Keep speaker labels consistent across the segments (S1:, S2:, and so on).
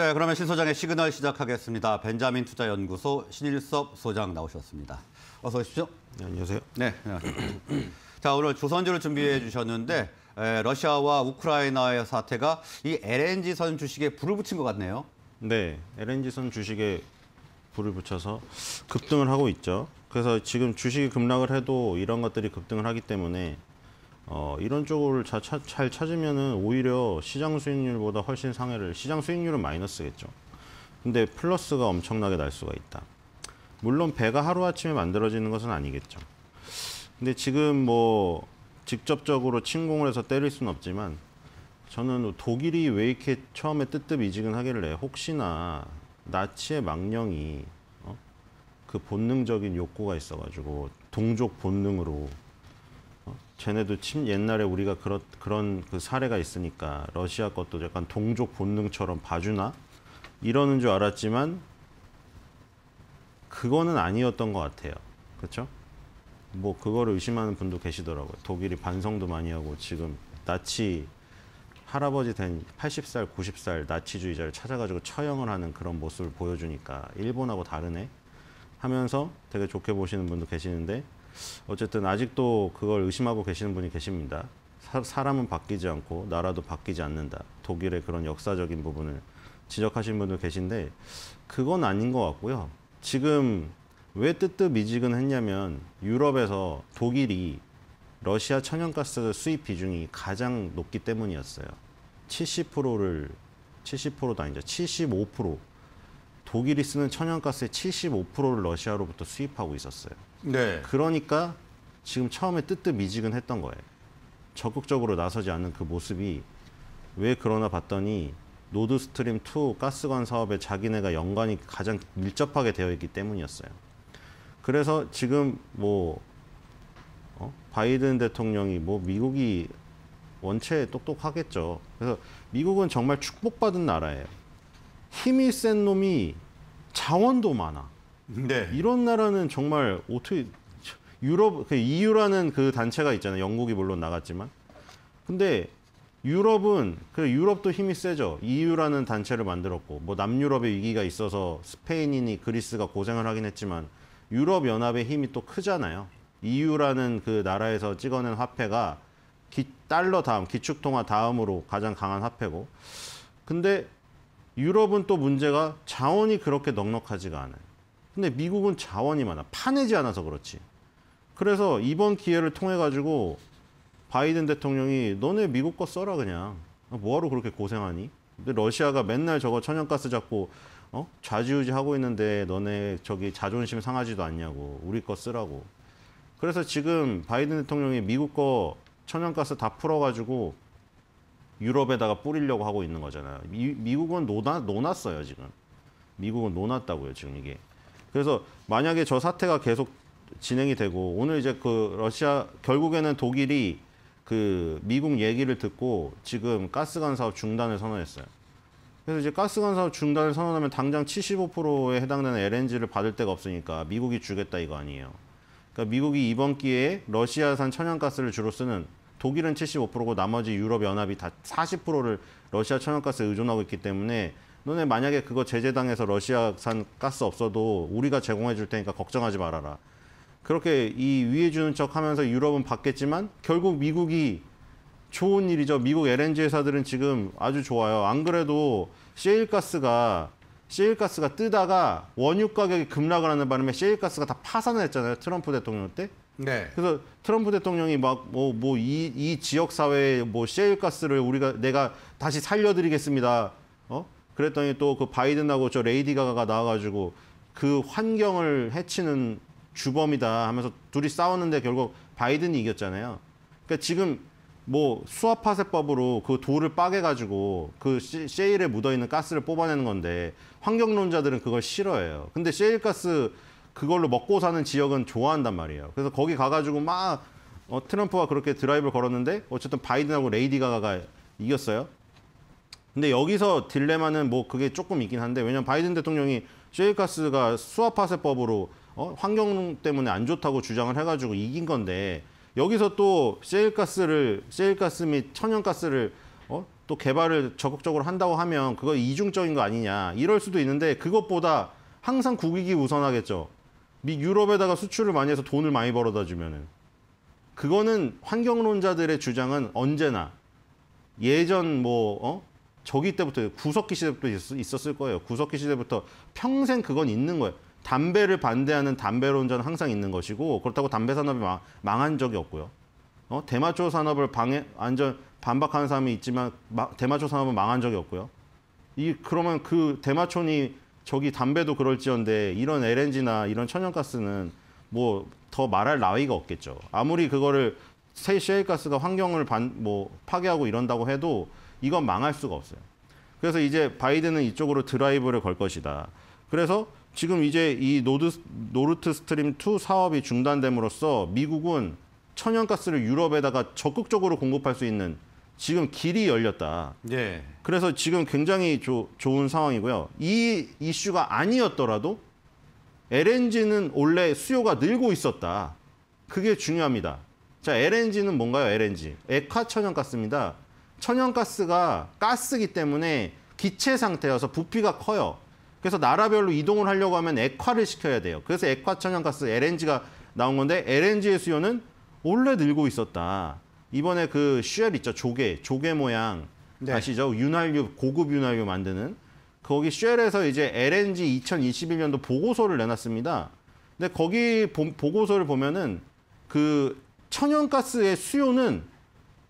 S1: 네, 그러면 신 소장의 시그널 시작하겠습니다. 벤자민 투자연구소 신일섭 소장 나오셨습니다. 어서 오십시오. 네, 안녕하세요. 네. 자, 오늘 조선주를 준비해 주셨는데 에, 러시아와 우크라이나의 사태가 이 LNG선 주식에 불을 붙인 것 같네요. 네, LNG선 주식에 불을 붙여서
S2: 급등을 하고 있죠. 그래서 지금 주식이 급락을 해도 이런 것들이 급등을 하기 때문에 어, 이런 쪽을 자, 차, 잘 찾으면은 오히려 시장 수익률보다 훨씬 상해를 시장 수익률은 마이너스겠죠. 근데 플러스가 엄청나게 날 수가 있다. 물론 배가 하루아침에 만들어지는 것은 아니겠죠. 근데 지금 뭐 직접적으로 침공을 해서 때릴 수는 없지만 저는 뭐 독일이 왜 이렇게 처음에 뜨뜻미지근하길래 혹시나 나치의 망령이 어? 그 본능적인 욕구가 있어가지고 동족 본능으로 쟤네도 침 옛날에 우리가 그런 그런 그 사례가 있으니까 러시아 것도 약간 동족 본능처럼 봐주나 이러는 줄 알았지만 그거는 아니었던 것 같아요. 그렇죠? 뭐 그거를 의심하는 분도 계시더라고요. 독일이 반성도 많이 하고 지금 나치 할아버지 된 80살, 90살 나치주의자를 찾아가지고 처형을 하는 그런 모습을 보여주니까 일본하고 다르네 하면서 되게 좋게 보시는 분도 계시는데 어쨌든 아직도 그걸 의심하고 계시는 분이 계십니다. 사, 람은 바뀌지 않고 나라도 바뀌지 않는다. 독일의 그런 역사적인 부분을 지적하신 분도 계신데 그건 아닌 것 같고요. 지금 왜 뜨뜻미지근했냐면 유럽에서 독일이 러시아 천연가스 수입 비중이 가장 높기 때문이었어요. 70%를 70%도 아니죠. 독일이 쓰는 천연가스의 75%를 러시아로부터 수입하고 있었어요. 네. 그러니까 지금 처음에 뜨뜻미지근했던 거예요. 적극적으로 나서지 않는 그 모습이 왜 그러나 봤더니 노드스트림 2 가스관 사업에 자기네가 연관이 가장 밀접하게 되어 있기 때문이었어요. 그래서 지금 뭐 어? 바이든 대통령이 뭐 미국이 원체 똑똑하겠죠. 그래서 미국은 정말 축복받은 나라예요. 힘이 센 놈이 자원도 많아. 네. 이런 나라는 정말 어떻게 유럽 그 EU라는 그 단체가 있잖아요. 영국이 물론 나갔지만. 근데 유럽은 그 유럽도 힘이 세죠. EU라는 단체를 만들었고 뭐 남유럽의 위기가 있어서 스페인이니 그리스가 고생을 하긴 했지만 유럽 연합의 힘이 또 크잖아요. EU라는 그 나라에서 찍어낸 화폐가 기, 달러 다음 기축통화 다음으로 가장 강한 화폐고 근데 유럽은 또 문제가 자원이 그렇게 넉넉하지가 않아요. 근데 미국은 자원이 많아. 파내지 않아서 그렇지. 그래서 이번 기회를 통해 가지고 바이든 대통령이 너네 미국 거 써라 그냥. 뭐하러 그렇게 고생하니? 근데 러시아가 맨날 저거 천연가스 잡고 어? 좌지우지 하고 있는데 너네 저기 자존심 상하지도 않냐고. 우리 거 쓰라고. 그래서 지금 바이든 대통령이 미국 거 천연가스 다 풀어가지고 유럽에다가 뿌리려고 하고 있는 거잖아요. 미, 국은 노나 놓놨어요, 지금. 미국은 노났다고요 지금 이게. 그래서 만약에 저 사태가 계속 진행이 되고 오늘 이제 그 러시아 결국에는 독일이 그 미국 얘기를 듣고 지금 가스관 사업 중단을 선언했어요. 그래서 이제 가스관 사업 중단을 선언하면 당장 75%에 해당되는 LNG를 받을 데가 없으니까 미국이 주겠다 이거 아니에요. 그러니까 미국이 이번 기회에 러시아산 천연가스를 주로 쓰는 독일은 75%고 나머지 유럽연합이 다 40%를 러시아 천연가스에 의존하고 있기 때문에 너네 만약에 그거 제재당해서 러시아산 가스 없어도 우리가 제공해 줄 테니까 걱정하지 말아라. 그렇게 이 위해 주는 척 하면서 유럽은 받겠지만 결국 미국이 좋은 일이죠. 미국 LNG 회사들은 지금 아주 좋아요. 안 그래도 셰일가스가 셰일가스가 뜨다가 원유 가격이 급락을 하는 바람에 셰일가스가 다 파산을 했잖아요. 트럼프 대통령 때. 네. 그래서 트럼프 대통령이 막뭐이 뭐 뭐이 지역 사회에 뭐 셰일가스를 우리가 내가 다시 살려드리겠습니다. 어? 그랬더니 또 그 바이든하고 저 레이디 가가가 나와가지고 그 환경을 해치는 주범이다 하면서 둘이 싸웠는데 결국 바이든이 이겼잖아요. 그러니까 지금 뭐수압파쇄법으로그 돌을 빠개가지고 그 셰일에 묻어있는 가스를 뽑아내는 건데 환경론자들은 그걸 싫어해요. 근데 셰일가스 그걸로 먹고 사는 지역은 좋아한단 말이에요. 그래서 거기 가가지고 막 어, 트럼프가 그렇게 드라이브를 걸었는데 어쨌든 바이든하고 레이디 가가가 이겼어요. 근데 여기서 딜레마는 뭐 그게 조금 있긴 한데 왜냐면 바이든 대통령이 셰일가스가 수화파세법으로 어? 환경 때문에 안 좋다고 주장을 해가지고 이긴 건데 여기서 또 셰일가스를 셰일가스 및 천연가스를 어? 또 개발을 적극적으로 한다고 하면 그거 이중적인 거 아니냐 이럴 수도 있는데 그것보다 항상 국익이 우선하겠죠. 미 유럽에다가 수출을 많이 해서 돈을 많이 벌어다 주면은 그거는 환경론자들의 주장은 언제나 예전 뭐 어? 저기 때부터 구석기 시대부터 있었을 거예요. 구석기 시대부터 평생 그건 있는 거예요. 담배를 반대하는 담배론자는 항상 있는 것이고 그렇다고 담배 산업이 망, 망한 적이 없고요. 어? 대마초 산업을 방해 완전 반박하는 사람이 있지만 마, 대마초 산업은 망한 적이 없고요. 이 그러면 그 대마초니 저기 담배도 그럴지언데 이런 LNG나 이런 천연가스는 뭐 더 말할 나위가 없겠죠. 아무리 그거를 세 셰일가스가 환경을 반, 뭐 파괴하고 이런다고 해도 이건 망할 수가 없어요. 그래서 이제 바이든은 이쪽으로 드라이브를 걸 것이다. 그래서 지금 이제 이 노드, 노르트 스트림 2 사업이 중단됨으로써 미국은 천연가스를 유럽에다가 적극적으로 공급할 수 있는 지금 길이 열렸다. 네. 그래서 지금 굉장히 조, 좋은 상황이고요. 이 이슈가 아니었더라도 LNG는 원래 수요가 늘고 있었다. 그게 중요합니다. 자, LNG는 뭔가요? LNG. 액화 천연가스입니다. 천연가스가 가스기 때문에 기체 상태여서 부피가 커요. 그래서 나라별로 이동을 하려고 하면 액화를 시켜야 돼요. 그래서 액화 천연가스 LNG가 나온 건데 LNG의 수요는 원래 늘고 있었다. 이번에 그 쉘 있죠 조개 조개 모양 네. 아시죠 윤활유 고급 윤활유 만드는 거기 쉘에서 이제 LNG 2021년도 보고서를 내놨습니다. 근데 거기 보, 보고서를 보면은 그 천연가스의 수요는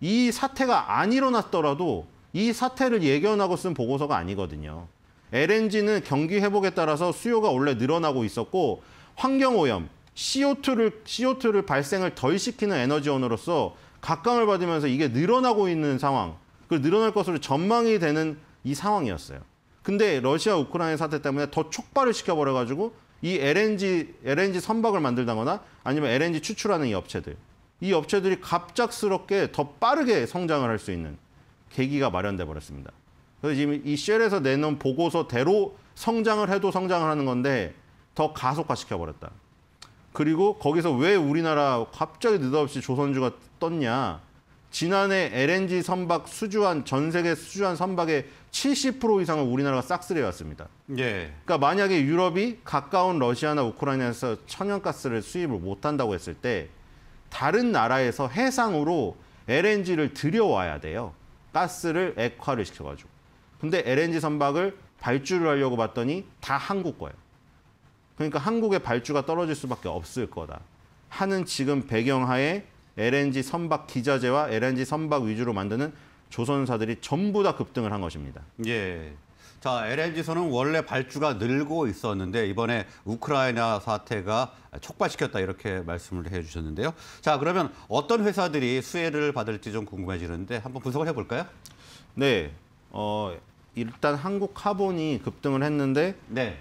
S2: 이 사태가 안 일어났더라도 이 사태를 예견하고 쓴 보고서가 아니거든요. LNG는 경기 회복에 따라서 수요가 원래 늘어나고 있었고 환경오염, CO2를, CO2를 발생을 덜 시키는 에너지원으로서 각광을 받으면서 이게 늘어나고 있는 상황, 그 늘어날 것으로 전망이 되는 이 상황이었어요. 근데 러시아 우크라이나 사태 때문에 더 촉발을 시켜버려가지고 이 LNG LNG 선박을 만들다거나 아니면 LNG 추출하는 이 업체들, 이 업체들이 갑작스럽게 더 빠르게 성장을 할 수 있는 계기가 마련돼 버렸습니다. 그래서 지금 이 쉘에서 내놓은 보고서대로 성장을 해도 성장을 하는 건데 더 가속화시켜 버렸다. 그리고 거기서 왜 우리나라 갑자기 느닷없이 조선주가 어 떴냐? 지난해 LNG 선박 수주한 전 세계 수주한 선박의 70% 이상을 우리나라가 싹쓸이 해 왔습니다. 예. 그러니까 만약에 유럽이 가까운 러시아나 우크라이나에서 천연가스를 수입을 못 한다고 했을 때 다른 나라에서 해상으로 LNG를 들여와야 돼요. 가스를 액화를 시켜 가지고. 근데 LNG 선박을 발주를 하려고 봤더니 다 한국 거예요. 그러니까 한국의 발주가 떨어질 수밖에 없을 거다. 하는 지금 배경하에 LNG 선박 기자재와 LNG 선박 위주로 만드는 조선사들이 전부 다 급등을 한 것입니다.
S1: 예. 자, LNG선은 원래 발주가 늘고 있었는데 이번에 우크라이나 사태가 촉발시켰다 이렇게 말씀을 해 주셨는데요. 자, 그러면 어떤 회사들이 수혜를 받을지 좀 궁금해지는데 한번 분석을 해 볼까요? 네. 어, 일단 한국 카본이 급등을 했는데 네.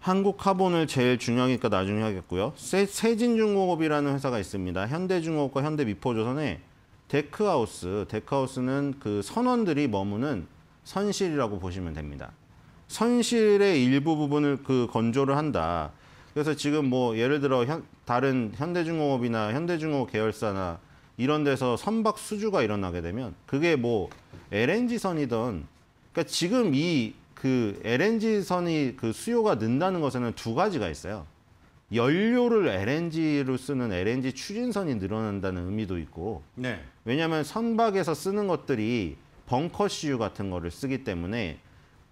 S2: 한국카본을 제일 중요하니까 나중에 하겠고요. 세, 세진중공업이라는 회사가 있습니다. 현대중공업과 현대미포조선의 데크하우스, 데크하우스는 그 선원들이 머무는 선실이라고 보시면 됩니다. 선실의 일부 부분을 그 건조를 한다. 그래서 지금 뭐 예를 들어 현, 다른 현대중공업이나 현대중공 계열사나 이런 데서 선박 수주가 일어나게 되면 그게 뭐 LNG선이든 그러니까 지금 이그 LNG선이 그 수요가 는다는 것에는 두 가지가 있어요. 연료를 LNG로 쓰는 LNG 추진선이 늘어난다는 의미도 있고 네. 왜냐하면 선박에서 쓰는 것들이 벙커시유 같은 거를 쓰기 때문에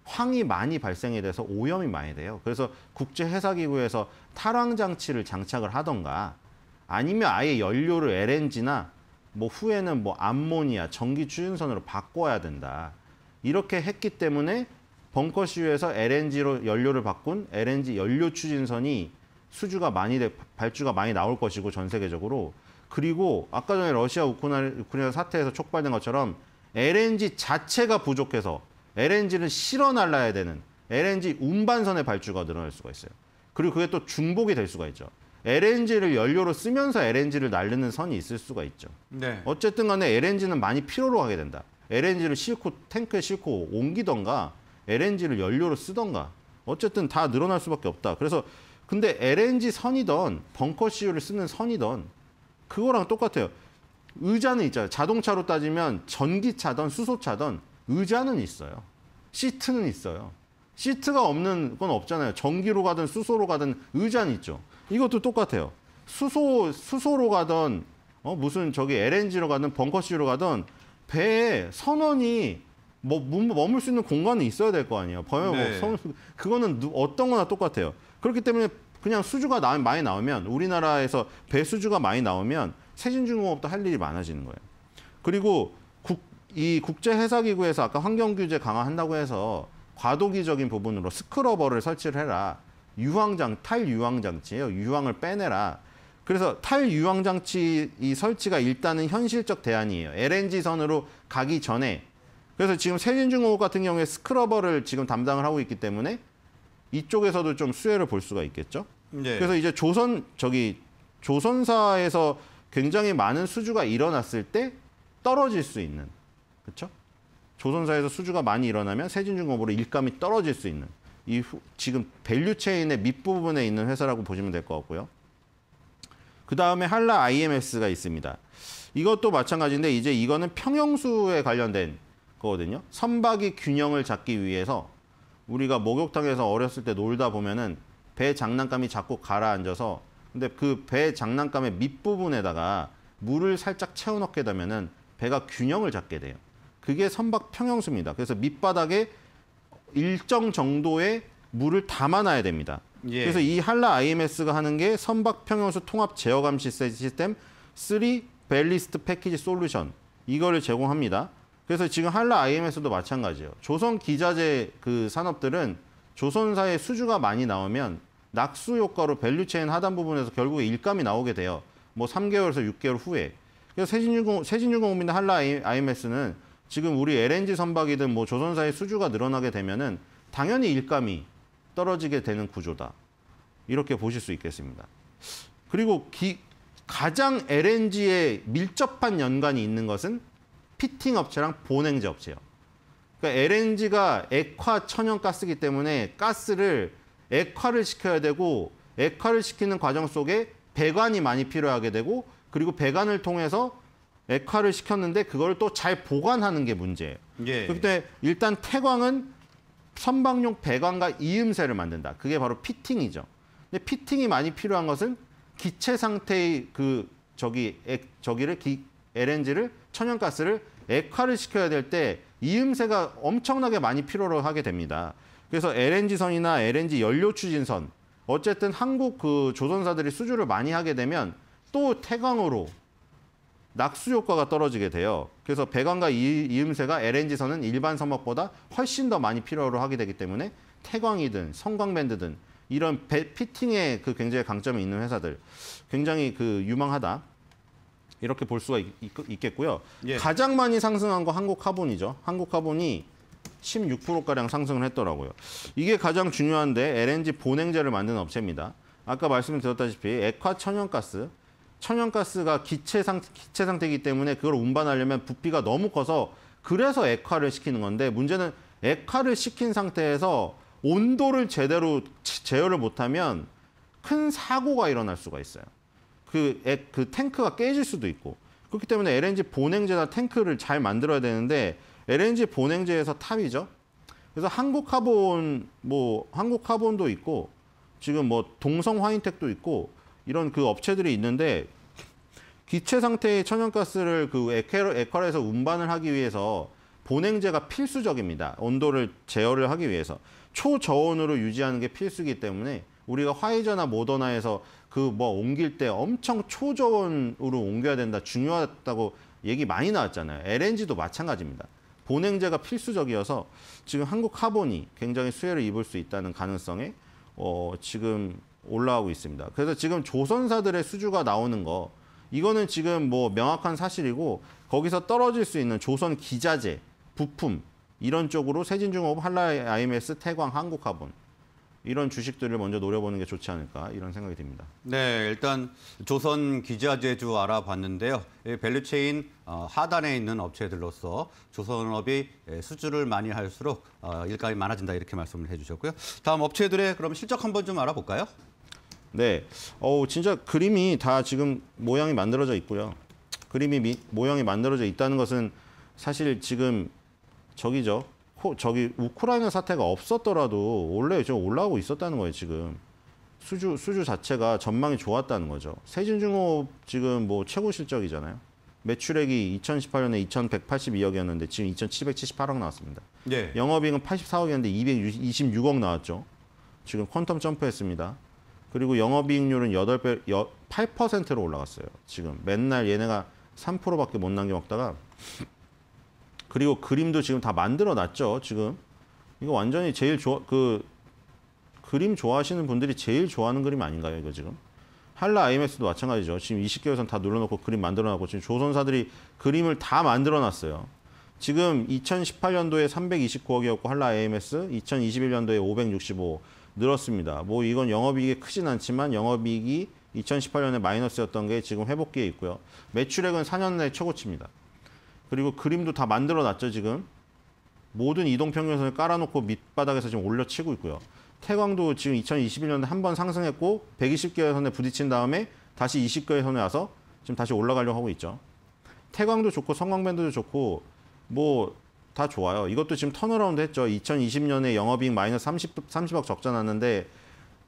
S2: 황이 많이 발생이 돼서 오염이 많이 돼요. 그래서 국제회사기구에서 탈황 장치를 장착을 하던가 아니면 아예 연료를 LNG나 뭐 후에는 뭐 암모니아, 전기 추진선으로 바꿔야 된다. 이렇게 했기 때문에 벙커시유에서 LNG로 연료를 바꾼 LNG 연료 추진선이 수주가 많이 돼, 발주가 많이 나올 것이고 전 세계적으로 그리고 아까 전에 러시아 우크라이나 사태에서 촉발된 것처럼 LNG 자체가 부족해서 LNG는 실어 날라야 되는 LNG 운반선의 발주가 늘어날 수가 있어요. 그리고 그게 또 중복이 될 수가 있죠. LNG를 연료로 쓰면서 LNG를 날리는 선이 있을 수가 있죠. 네. 어쨌든 간에 LNG는 많이 필요로 하게 된다. LNG를 싣고 탱크에 싣고 옮기던가 LNG를 연료로 쓰던가 어쨌든 다 늘어날 수밖에 없다. 그래서 근데 LNG 선이던 벙커 CU를 쓰는 선이던 그거랑 똑같아요. 의자는 있잖아요. 자동차로 따지면 전기차던 수소차던 의자는 있어요. 시트는 있어요. 시트가 없는 건 없잖아요. 전기로 가든 수소로 가든 의자는 있죠. 이것도 똑같아요. 수소 수소로 가던 어 무슨 저기 LNG로 가든 벙커 CU로 가든 배에 선원이 뭐 머물 수 있는 공간은 있어야 될 거 아니에요. 범역 뭐 네. 성 그거는 어떤 거나 똑같아요. 그렇기 때문에 그냥 수주가 나, 많이 나오면 우리나라에서 배수주가 많이 나오면 세진중공업도 할 일이 많아지는 거예요. 그리고 국, 이 국제회사기구에서 아까 환경규제 강화한다고 해서 과도기적인 부분으로 스크러버를 설치를 해라. 유황장, 탈유황장치예요. 유황을 빼내라. 그래서 탈유황장치 이 설치가 일단은 현실적 대안이에요. LNG선으로 가기 전에 그래서 지금 세진중공업 같은 경우에 스크러버를 지금 담당을 하고 있기 때문에 이쪽에서도 좀 수혜를 볼 수가 있겠죠. 네. 그래서 이제 조선 저기 조선사에서 굉장히 많은 수주가 일어났을 때 떨어질 수 있는 그렇죠? 조선사에서 수주가 많이 일어나면 세진중공업으로 일감이 떨어질 수 있는 이 후, 지금 밸류 체인의 밑부분에 있는 회사라고 보시면 될 것 같고요. 그 다음에 한라 IMS가 있습니다. 이것도 마찬가지인데 이제 이거는 평형수에 관련된 거거든요. 선박이 균형을 잡기 위해서 우리가 목욕탕에서 어렸을 때 놀다 보면은 배 장난감이 자꾸 가라앉아서 근데 그 배 장난감의 밑부분에다가 물을 살짝 채워넣게 되면은 배가 균형을 잡게 돼요. 그게 선박 평형수입니다. 그래서 밑바닥에 일정 정도의 물을 담아놔야 됩니다. 예. 그래서 이 한라 IMS가 하는 게 선박 평형수 통합 제어감 시스템 3 벨리스트 패키지 솔루션 이거를 제공합니다. 그래서 지금 한라 IM에서도 마찬가지예요. 조선 기자재 그 산업들은 조선사의 수주가 많이 나오면 낙수 효과로 밸류체인 하단 부분에서 결국에 일감이 나오게 돼요. 뭐 3개월에서 6개월 후에. 그래서 세진유공, 세진유공업이나 한라 IMS는 지금 우리 LNG 선박이든 뭐 조선사의 수주가 늘어나게 되면은 당연히 일감이 떨어지게 되는 구조다. 이렇게 보실 수 있겠습니다. 그리고 기, 가장 LNG에 밀접한 연관이 있는 것은 피팅 업체랑 보냉제 업체요. 그러니까 LNG가 액화 천연가스이기 때문에 가스를 액화를 시켜야 되고 액화를 시키는 과정 속에 배관이 많이 필요하게 되고 그리고 배관을 통해서 액화를 시켰는데 그걸 또 잘 보관하는 게 문제예요. 예. 그때 일단 태광은 선박용 배관과 이음새를 만든다. 그게 바로 피팅이죠. 근데 피팅이 많이 필요한 것은 기체 상태의 그 저기 액, 저기를 기, LNG를 천연가스를 액화를 시켜야 될 때 이음새가 엄청나게 많이 필요로 하게 됩니다. 그래서 LNG선이나 LNG 연료 추진선 어쨌든 한국 그 조선사들이 수주를 많이 하게 되면 또 태광으로 낙수 효과가 떨어지게 돼요. 그래서 배관과 이음새가 LNG선은 일반 선박보다 훨씬 더 많이 필요로 하게 되기 때문에 태광이든 성광밴드든 이런 피팅에 그 굉장히 강점이 있는 회사들 굉장히 그 유망하다. 이렇게 볼 수가 있, 겠고요 예. 가장 많이 상승한 거 한국카본이죠. 한국카본이 16%가량 상승을 했더라고요. 이게 가장 중요한데 LNG 본행제를 만드 업체입니다. 아까 말씀드렸다시피 액화 천연가스, 천연가스가 기체, 상, 기체 상태이기 때문에 그걸 운반하려면 부피가 너무 커서 그래서 액화를 시키는 건데 문제는 액화를 시킨 상태에서 온도를 제대로 제어를 못하면 큰 사고가 일어날 수가 있어요. 그, 그 탱크가 깨질 수도 있고 그렇기 때문에 LNG 보냉제나 탱크를 잘 만들어야 되는데 LNG 보냉제에서 탑이죠. 그래서 한국 카본 뭐 한국 카본도 있고 지금 뭐 동성 화인텍도 있고 이런 그 업체들이 있는데 기체 상태의 천연가스를 그 에컬에서 운반을 하기 위해서 보냉제가 필수적입니다. 온도를 제어를 하기 위해서 초저온으로 유지하는 게 필수이기 때문에 우리가 화이자나 모더나에서 그뭐 옮길 때 엄청 초저온으로 옮겨야 된다 중요하다고 얘기 많이 나왔잖아요. LNG도 마찬가지입니다. 보냉제가 필수적이어서 지금 한국 카본이 굉장히 수혜를 입을 수 있다는 가능성에 어, 지금 올라오고 있습니다. 그래서 지금 조선사들의 수주가 나오는 거 이거는 지금 뭐 명확한 사실이고 거기서 떨어질 수 있는 조선 기자재, 부품 이런 쪽으로 세진중업, 한라 IMS, 태광, 한국카본 이런 주식들을 먼저 노려보는 게 좋지 않을까 이런 생각이 듭니다.
S1: 네, 일단 조선 기자재주 알아봤는데요. 밸류체인 어, 하단에 있는 업체들로서 조선업이 예, 수주를 많이 할수록 어, 일감이 많아진다 이렇게 말씀을 해주셨고요. 다음 업체들의 그럼 실적 한번 좀 알아볼까요?
S2: 네, 어 진짜 그림이 다 지금 모양이 만들어져 있고요. 그림이 미, 모양이 만들어져 있다는 것은 사실 지금 저기죠. 저기 우크라이나 사태가 없었더라도 원래 좀 올라오고 있었다는 거예요 지금 수주 수주 자체가 전망이 좋았다는 거죠 세진중업 지금 뭐 최고 실적이잖아요 매출액이 2018년에 2,182억이었는데 지금 2,778억 나왔습니다 예. 영업이익은 84억이었는데 226억 나왔죠 지금 퀀텀 점프했습니다 그리고 영업이익률은 8배 8%로 올라갔어요 지금 맨날 얘네가 3%밖에 못 남겨먹다가 그리고 그림도 지금 다 만들어 놨죠. 지금 이거 완전히 제일 좋아 그 그림 좋아하시는 분들이 제일 좋아하는 그림 아닌가요? 이거 지금 한라 IMS도 마찬가지죠. 지금 20개월선 다 눌러놓고 그림 만들어놨고 지금 조선사들이 그림을 다 만들어놨어요. 지금 2018년도에 329억이었고 한라 IMS, 2021년도에 565 늘었습니다. 뭐 이건 영업이익이 크진 않지만 영업이익이 2018년에 마이너스였던 게 지금 회복기에 있고요. 매출액은 4년 내 최고치입니다. 그리고 그림도 다 만들어 놨죠 지금 모든 이동평균선을 깔아놓고 밑바닥에서 지금 올려치고 있고요 태광도 지금 2021년에 한 번 상승했고 1 2 0개의 선에 부딪힌 다음에 다시 2 0개의 선에 와서 지금 다시 올라가려고 하고 있죠 태광도 좋고 성광밴드도 좋고 뭐 다 좋아요 이것도 지금 턴어라운드 했죠 2020년에 영업이익 마이너스 30, 30억 적자 났는데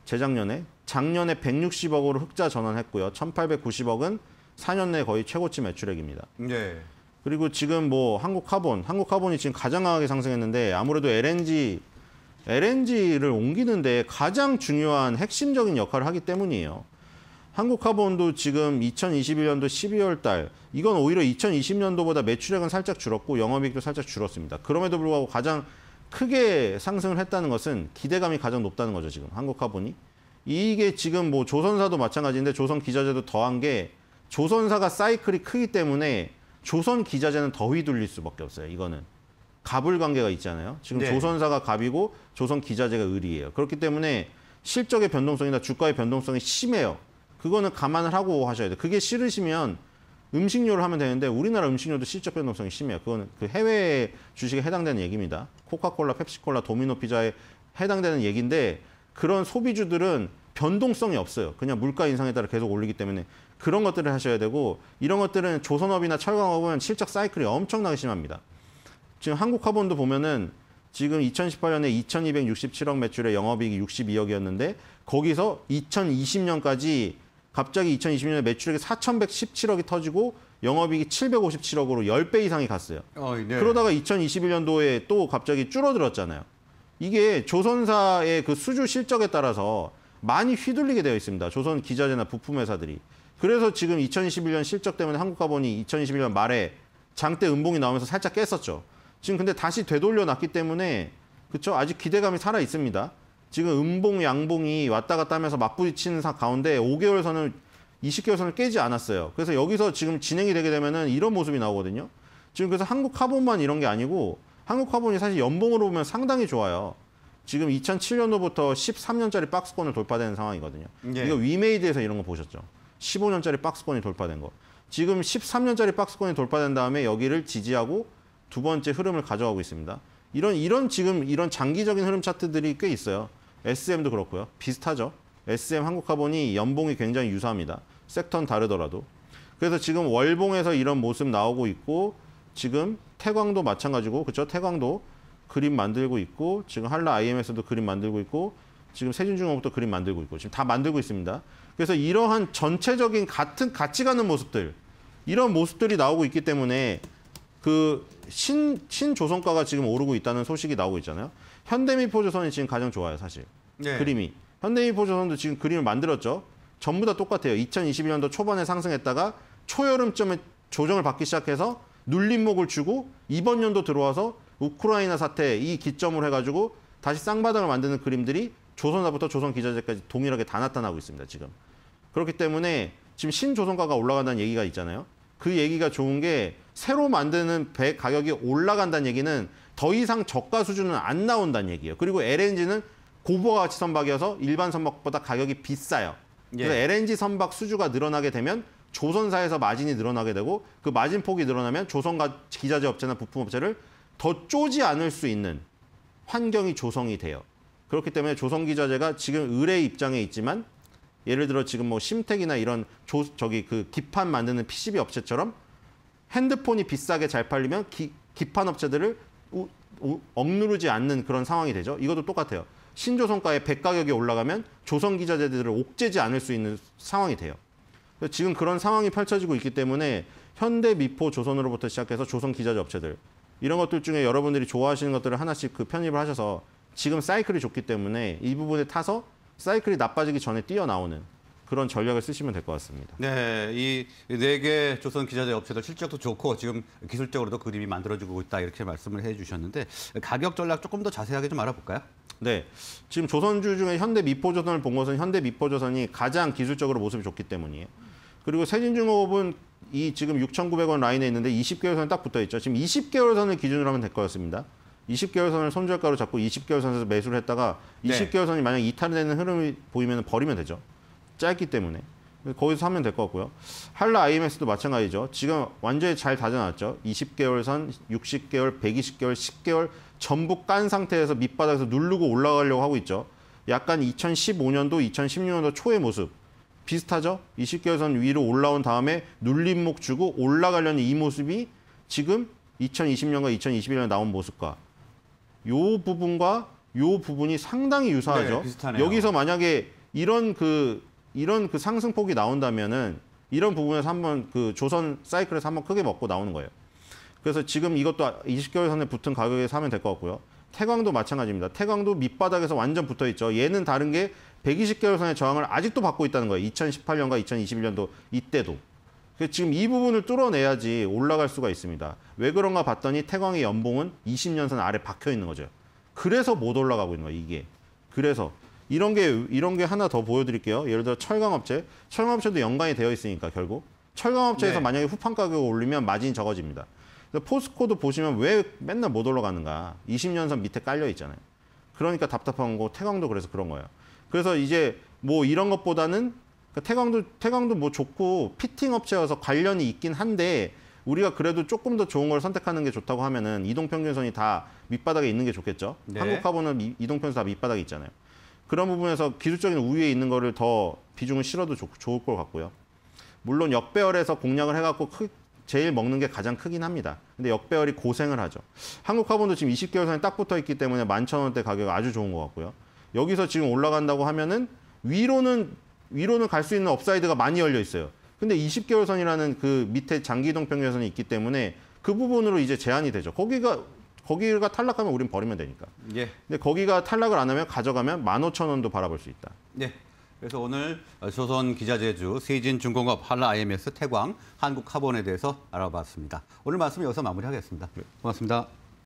S2: 재작년에 작년에 160억으로 흑자 전환했고요 1890억은 4년 내 거의 최고치 매출액입니다 네. 그리고 지금 뭐 한국 카본, 한국 카본이 지금 가장 강하게 상승했는데 아무래도 LNG, LNG를 옮기는데 가장 중요한 핵심적인 역할을 하기 때문이에요. 한국 카본도 지금 2021년도 12월 달, 이건 오히려 2020년도보다 매출액은 살짝 줄었고 영업이익도 살짝 줄었습니다. 그럼에도 불구하고 가장 크게 상승을 했다는 것은 기대감이 가장 높다는 거죠, 지금 한국 카본이. 이게 지금 뭐 조선사도 마찬가지인데 조선 기자재도 더한 게 조선사가 사이클이 크기 때문에 조선 기자재는 더 휘둘릴 수밖에 없어요. 이거는 갑을 관계가 있잖아요. 지금 네. 조선사가 갑이고 조선 기자재가 을이에요. 그렇기 때문에 실적의 변동성이나 주가의 변동성이 심해요. 그거는 감안을 하고 하셔야 돼요. 그게 싫으시면 음식료를 하면 되는데 우리나라 음식료도 실적 변동성이 심해요. 그거는 그 해외 주식에 해당되는 얘기입니다. 코카콜라, 펩시콜라, 도미노 피자에 해당되는 얘기인데 그런 소비주들은 변동성이 없어요. 그냥 물가 인상에 따라 계속 올리기 때문에 그런 것들을 하셔야 되고 이런 것들은 조선업이나 철강업은 실적 사이클이 엄청나게 심합니다. 지금 한국화본도 보면은 지금 2018년에 2267억 매출의 영업이익이 62억이었는데 거기서 2020년까지 갑자기 2020년에 매출액이 4,117억이 터지고 영업이익이 757억으로 10배 이상이 갔어요. 어, 네. 그러다가 2021년도에 또 갑자기 줄어들었잖아요. 이게 조선사의 그 수주 실적에 따라서 많이 휘둘리게 되어 있습니다. 조선 기자재나 부품회사들이. 그래서 지금 2021년 실적 때문에 한국 가보니 2021년 말에 장대 음봉이 나오면서 살짝 깼었죠. 지금 근데 다시 되돌려 놨기 때문에 그쵸 아직 기대감이 살아 있습니다. 지금 음봉 양봉이 왔다 갔다 하면서 맞부딪히는 가운데 5개월 선은 20개월 선을 깨지 않았어요. 그래서 여기서 지금 진행이 되게 되면은 이런 모습이 나오거든요. 지금 그래서 한국 화본만 이런 게 아니고 한국 화본이 사실 연봉으로 보면 상당히 좋아요. 지금 2007년도부터 13년짜리 박스권을 돌파되는 상황이거든요. 예. 이거 위메이드에서 이런 거 보셨죠? 15년짜리 박스권이 돌파된 거. 지금 13년짜리 박스권이 돌파된 다음에 여기를 지지하고 두 번째 흐름을 가져가고 있습니다. 이런 이런 지금 이런 장기적인 흐름 차트들이 꽤 있어요. SM도 그렇고요. 비슷하죠. SM 한국화보니 연봉이 굉장히 유사합니다. 섹터는 다르더라도. 그래서 지금 월봉에서 이런 모습 나오고 있고 지금 태광도 마찬가지고 그렇죠? 태광도 그림 만들고 있고 지금 한라 IM에서도 그림 만들고 있고 지금 세진중앙부터 그림 만들고 있고 지금 다 만들고 있습니다. 그래서 이러한 전체적인 같은 같이 가는 모습들 이런 모습들이 나오고 있기 때문에 그 신, 신조선가가 지금 오르고 있다는 소식이 나오고 있잖아요. 현대미포 조선이 지금 가장 좋아요, 사실. 네. 그림이. 현대미포 조선도 지금 그림을 만들었죠. 전부 다 똑같아요. 2021년도 초반에 상승했다가 초여름쯤에 조정을 받기 시작해서 눌림목을 주고 이번 연도 들어와서 우크라이나 사태 이 기점으로 해가지고 다시 쌍바닥을 만드는 그림들이 조선사부터 조선 기자재까지 동일하게 다 나타나고 있습니다, 지금. 그렇기 때문에 지금 신조선가가 올라간다는 얘기가 있잖아요. 그 얘기가 좋은 게 새로 만드는 배 가격이 올라간다는 얘기는 더 이상 저가 수준은 안 나온다는 얘기예요. 그리고 LNG는 고부가 가치 선박이어서 일반 선박보다 가격이 비싸요. 예. 그래서 예. LNG 선박 수주가 늘어나게 되면 조선사에서 마진이 늘어나게 되고 그 마진 폭이 늘어나면 조선가 기자재 업체나 부품 업체를 더 쪼지 않을 수 있는 환경이 조성이 돼요. 그렇기 때문에 조선 기자재가 지금 의뢰 입장에 있지만 예를 들어 지금 뭐 심택이나 이런 조, 저기 그 기판 만드는 PCB 업체처럼 핸드폰이 비싸게 잘 팔리면 기, 기판 업체들을 우, 우, 억누르지 않는 그런 상황이 되죠. 이것도 똑같아요. 신조선가의 백 가격이 올라가면 조선 기자재들을 옥죄지 않을 수 있는 상황이 돼요. 지금 그런 상황이 펼쳐지고 있기 때문에 현대 미포 조선으로부터 시작해서 조선 기자재 업체들 이런 것들 중에 여러분들이 좋아하시는 것들을 하나씩 그 편입을 하셔서 지금 사이클이 좋기 때문에 이 부분에 타서 사이클이 나빠지기 전에 뛰어나오는 그런 전략을 쓰시면 될 것 같습니다.
S1: 네, 이 네 개 조선 기자재 업체들 실적도 좋고 지금 기술적으로도 그림이 만들어지고 있다 이렇게 말씀을 해주셨는데 가격 전략 조금 더 자세하게 좀 알아볼까요? 네, 지금
S2: 조선주 중에 현대 미포조선을 본 것은 현대 미포조선이 가장 기술적으로 모습이 좋기 때문이에요. 그리고 세진중공업은 이 지금 6,900원 라인에 있는데 20개월선에 딱 붙어 있죠. 지금 20개월선을 기준으로 하면 될 거였습니다. 20개월선을 손절가로 잡고 20개월선에서 매수를 했다가 20개월선이 만약 이탈되는 흐름이 보이면 버리면 되죠. 짧기 때문에. 거기서 사면 될 것 같고요. 한라 IMS도 마찬가지죠. 지금 완전히 잘 다져놨죠. 20개월선, 60개월, 120개월, 10개월 전부 깐 상태에서 밑바닥에서 누르고 올라가려고 하고 있죠. 약간 2015년도, 2016년도 초의 모습. 비슷하죠? 20개월선 위로 올라온 다음에 눌림목 주고 올라가려는 이 모습이 지금 2020년과 2021년에 나온 모습과 요 부분과 요 부분이 상당히 유사하죠. 네, 비슷하네요. 여기서 만약에 이런 그 이런 그 상승폭이 나온다면은 이런 부분에서 한번 그 조선 사이클에서 한번 크게 먹고 나오는 거예요. 그래서 지금 이것도 20개월 선에 붙은 가격에 사면 될 것 같고요. 태광도 마찬가지입니다. 태광도 밑바닥에서 완전 붙어 있죠. 얘는 다른 게 120개월 선의 저항을 아직도 받고 있다는 거예요. 2018년과 2021년도 이때도. 그 지금 이 부분을 뚫어내야지 올라갈 수가 있습니다. 왜 그런가 봤더니 태광의 연봉은 20년선 아래 박혀 있는 거죠. 그래서 못 올라가고 있는 거예요, 이게. 그래서 이런 게 이런 게 하나 더 보여드릴게요. 예를 들어 철강업체, 철강업체도 연관이 되어 있으니까 결국 철강업체에서 네. 만약에 후판 가격을 올리면 마진이 적어집니다. 포스코도 보시면 왜 맨날 못 올라가는가? 20년선 밑에 깔려 있잖아요. 그러니까 답답한 거 태광도 그래서 그런 거예요. 그래서 이제 뭐 이런 것보다는 그러니까 태광도 태광도 뭐 좋고 피팅 업체여서 관련이 있긴 한데 우리가 그래도 조금 더 좋은 걸 선택하는 게 좋다고 하면은 이동 평균선이 다 밑바닥에 있는 게 좋겠죠. 네. 한국 화보는 이동 평균선 다 밑바닥에 있잖아요. 그런 부분에서 기술적인 우위에 있는 거를 더 비중을 실어도 좋, 좋을 것 같고요. 물론 역배열에서 공략을 해갖고 크, 제일 먹는 게 가장 크긴 합니다. 근데 역배열이 고생을 하죠. 한국 화본도 지금 20개월 선에 딱 붙어 있기 때문에 11,000원대 가격 아주 좋은 것 같고요. 여기서 지금 올라간다고 하면은 위로는 위로는 갈 수 있는 업사이드가 많이 열려 있어요. 근데 20개월 선이라는 그 밑에 장기동 평균선이 있기 때문에 그 부분으로 이제 제한이 되죠. 거기가 거기가 탈락하면 우린 버리면 되니까. 예. 근데 거기가 탈락을 안 하면 가져가면 15,000원도 바라볼 수 있다.
S1: 예. 그래서 오늘 조선 기자재주 세진중공업 한라 IMS 태광 한국카본에 대해서 알아봤습니다. 오늘 말씀 여기서 마무리하겠습니다. 네. 고맙습니다.